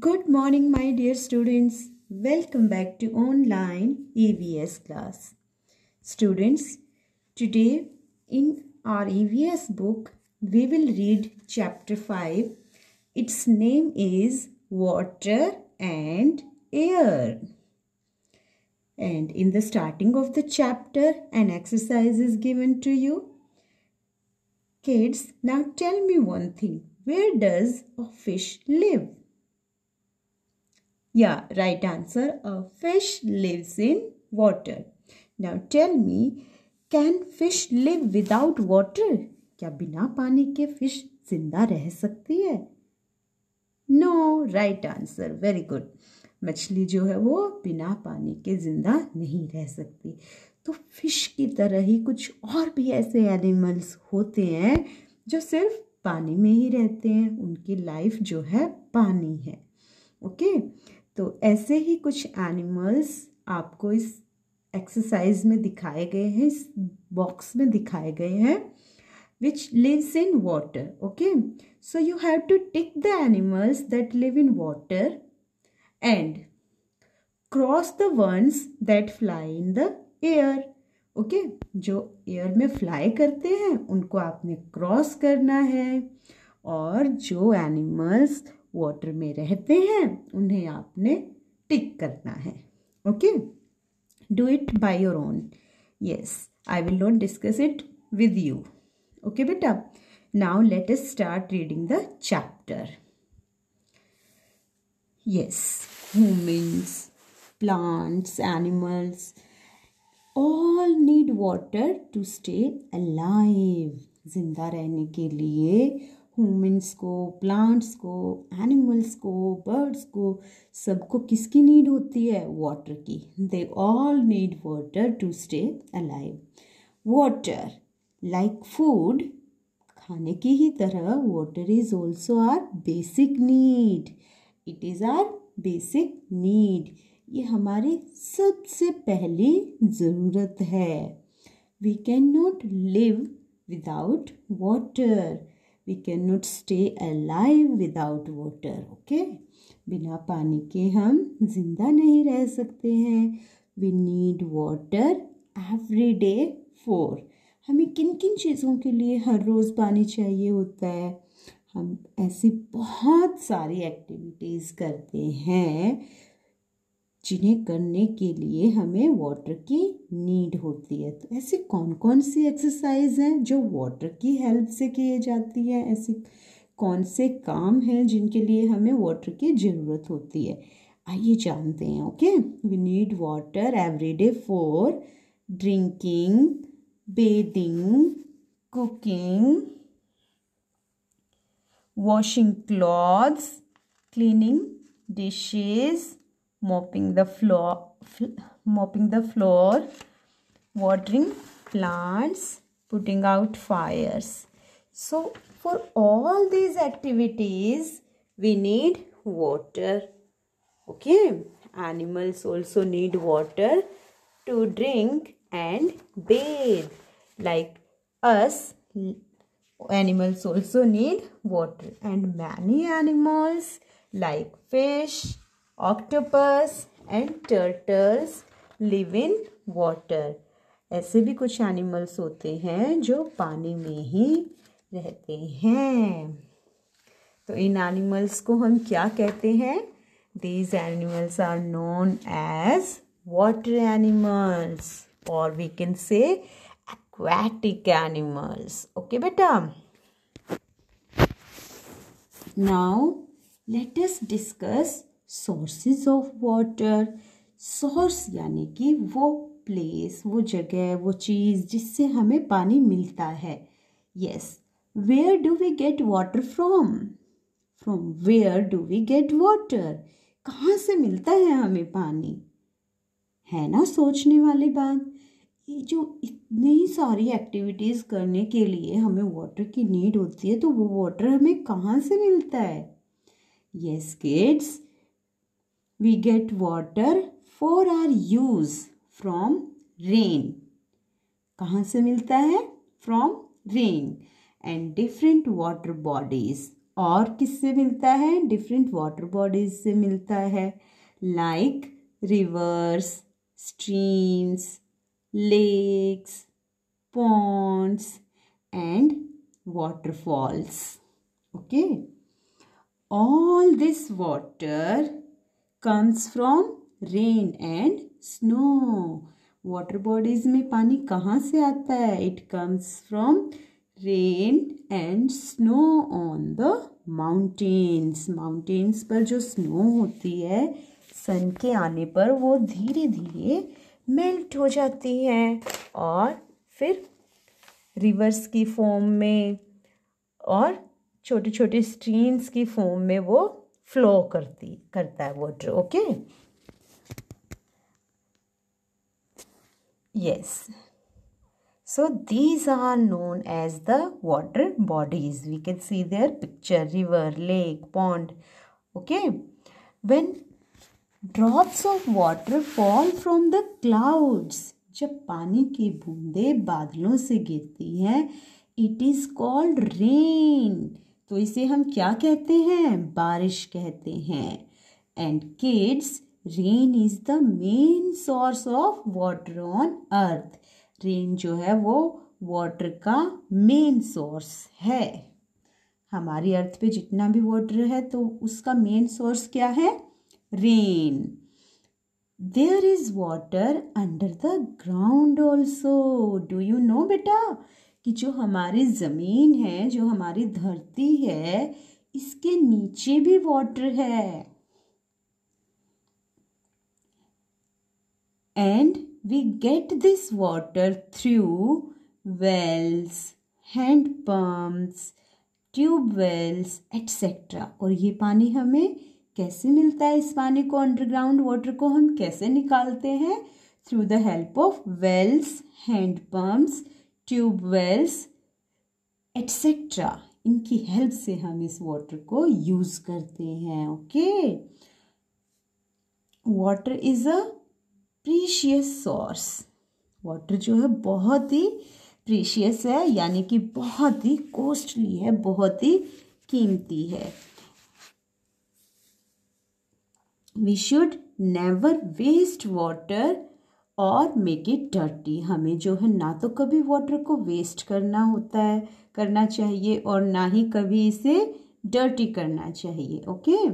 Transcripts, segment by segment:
Good morning, my dear students. Welcome back to online EVS class. Students, today in our EVS book, we will read chapter 5. Its name is Water and Air. And in the starting of the chapter, an exercise is given to you. Kids, now tell me one thing. Where does a fish live? Yeah, right answer. A fish lives in water. Now tell me, can fish live without water? क्या बिना पानी के fish जिंदा रह सकती है no right answer very good मछली जो है वो बिना पानी के ज़िंदा नहीं रह सकती तो फिश की तरह ही कुछ और भी ऐसे एनिमल्स होते हैं जो सिर्फ पानी में ही रहते हैं उनकी लाइफ जो है पानी है ओके तो ऐसे ही कुछ एनिमल्स आपको इस एक्सरसाइज में दिखाए गए हैं इस बॉक्स में दिखाए गए हैं which lives in water okay so you have to tick the animals that live in water and cross the birds that fly in the air okay जो एयर में फ्लाई करते हैं उनको आपने क्रॉस करना है और जो एनिमल्स वाटर में रहते हैं उन्हें आपने टिक करना है okay do it by your own yes I will not discuss it with you okay बेटा now let us start reading the chapter yes humans plants animals all need water to stay alive जिंदा रहने के लिए humans को plants को animals को birds को सबको किसकी नीड होती है वाटर की they all need water to stay alive water like food खाने की ही तरह water is also our basic need it is our basic need ये हमारी सबसे पहली ज़रूरत है we can not live without water we can not stay alive without water okay बिना पानी के हम जिंदा नहीं रह सकते हैं we need water every day for हमें किन किन चीज़ों के लिए हर रोज़ पानी चाहिए होता है हम ऐसी बहुत सारी एक्टिविटीज़ करते हैं जिन्हें करने के लिए हमें वाटर की नीड होती है तो ऐसी कौन कौन सी एक्सरसाइज हैं जो वाटर की हेल्प से किए जाती है ऐसे कौन से काम हैं जिनके लिए हमें वाटर की ज़रूरत होती है आइए जानते हैं okay we need water every day for drinking bathing cooking washing clothes cleaning dishes mopping the floor mopping the floor watering plants putting out fires so for all these activities we need water okay animals also need water to drink and bathe like us animals also need water and many animals like fish octopus and turtles live in water ऐसे भी कुछ animals होते हैं जो पानी में ही रहते हैं तो इन एनिमल्स को हम क्या कहते हैं these animals are known as water animals और we can say aquatic animals okay बेटा now let us discuss sources of water source यानी कि वो प्लेस वो जगह वो चीज़ जिससे हमें पानी मिलता है yes where do we get water from from where do we get water कहाँ से मिलता है हमें पानी है ना सोचने वाली बात ये जो इतनी सारी एक्टिविटीज़ करने के लिए हमें वाटर की नीड होती है तो वो वाटर हमें कहाँ से मिलता है yes yes, kids we get water for our use from rain kahan se milta hai from rain and different water bodies और किससे मिलता है different water bodies से मिलता है like rivers streams lakes ponds and waterfalls okay all this water comes from rain and snow water bodies में पानी कहाँ से आता है it comes from rain and snow on the mountains mountains पर जो स्नो होती है सन के आने पर वो धीरे धीरे मेल्ट हो जाती है और फिर रिवर्स की फॉर्म में और छोटे छोटे स्ट्रीम्स की फॉर्म में वो फ्लो करती करता है water okay yes so these are known as the water bodies we can see there picture river lake pond okay when drops of water fall from the clouds जब पानी की बूंदे बादलों से गिरती हैं इट इज कॉल्ड रेन तो इसे हम क्या कहते हैं बारिश कहते हैं and kids rain is the main source of water on earth rain जो है वो वाटर का मेन सोर्स है हमारी अर्थ पे जितना भी वाटर है तो उसका मेन सोर्स क्या है rain there is water under the ground also do you know बेटा कि जो हमारी ज़मीन है जो हमारी धरती है इसके नीचे भी वाटर है and we get this water through wells hand pumps wells etcetera और ये पानी हमें कैसे मिलता है इस पानी को अंडरग्राउंड वाटर को हम कैसे निकालते हैं through the help of wells hand pumps tube wells etcetera इनकी हेल्प से हम इस वाटर को यूज करते हैं okay water is a precious source water जो है बहुत ही प्रीशियस है यानी कि बहुत ही कॉस्टली है बहुत ही कीमती है we should never waste water और मेक इट डर्टी हमें जो है ना तो कभी वाटर को वेस्ट करना होता है करना चाहिए और ना ही कभी इसे डर्टी करना चाहिए okay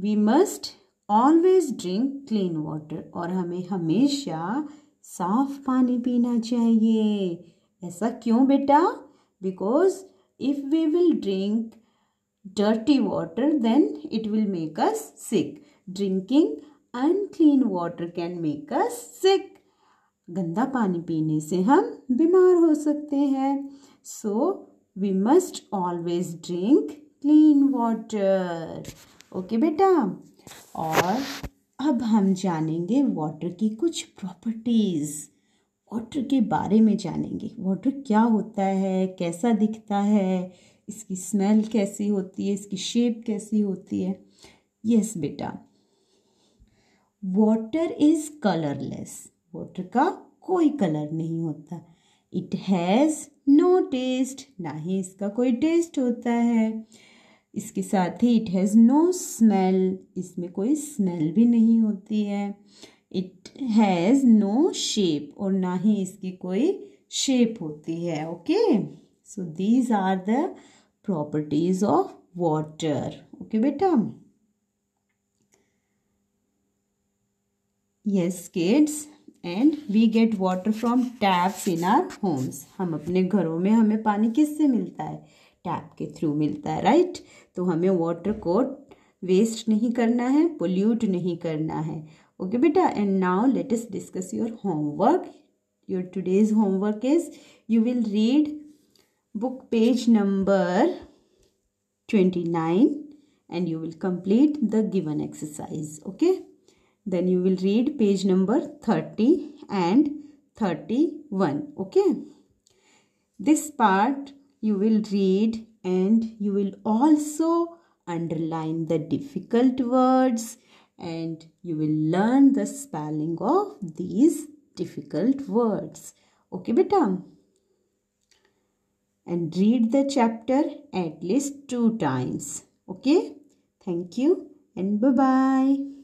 we must always drink clean water और हमें हमेशा साफ पानी पीना चाहिए ऐसा क्यों बेटा because if we will drink dirty water then it will make us sick drinking unclean water can make a sick गंदा पानी पीने से हम बीमार हो सकते हैं so we must always drink clean water okay बेटा और अब हम जानेंगे वाटर की कुछ प्रॉपर्टीज़ वाटर के बारे में जानेंगे वाटर क्या होता है कैसा दिखता है इसकी स्मेल कैसी होती है इसकी शेप कैसी होती है यस yes, बेटा वाटर इज कलरलेस वाटर का कोई कलर नहीं होता इट हैज़ नो टेस्ट ना ही इसका कोई टेस्ट होता है इसके साथ ही इट हैज़ नो स्मेल इसमें कोई स्मेल भी नहीं होती है इट हैज़ नो शेप और ना ही इसकी कोई शेप होती है okay so these are the properties of water okay बेटा yes kids and we get water from taps in our homes हम अपने घरों में हमें पानी किससे मिलता है टैप के थ्रू मिलता है राइट right? तो हमें वाटर को वेस्ट नहीं करना है पोल्यूट नहीं करना है ओके बेटा and now let us discuss your homework your today's homework is you will read book page number twenty nine and you will complete the given exercise okay then you will read page number 30 and 31 okay this part you will read and you will also underline the difficult words and you will learn the spelling of these difficult words okay beta and read the chapter at least two times okay thank you and bye bye